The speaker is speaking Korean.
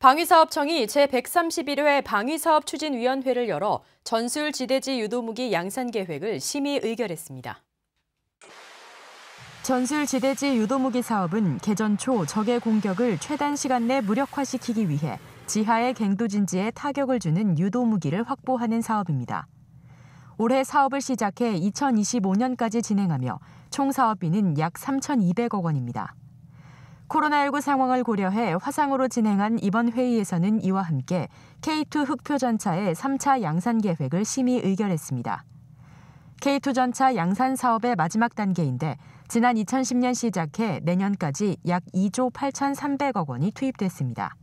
방위사업청이 제131회 방위사업 추진위원회를 열어 전술지대지 유도무기 양산 계획을 심의 의결했습니다. 전술지대지 유도무기 사업은 개전 초 적의 공격을 최단 시간 내 무력화시키기 위해 지하의 갱도진지에 타격을 주는 유도무기를 확보하는 사업입니다. 올해 사업을 시작해 2025년까지 진행하며 총 사업비는 약 3,200억 원입니다. 코로나19 상황을 고려해 화상으로 진행한 이번 회의에서는 이와 함께 K2 흑표 전차의 3차 양산 계획을 심의 의결했습니다. K2 전차 양산 사업의 마지막 단계인데 지난 2010년 시작해 내년까지 약 2조 8,300억 원이 투입됐습니다.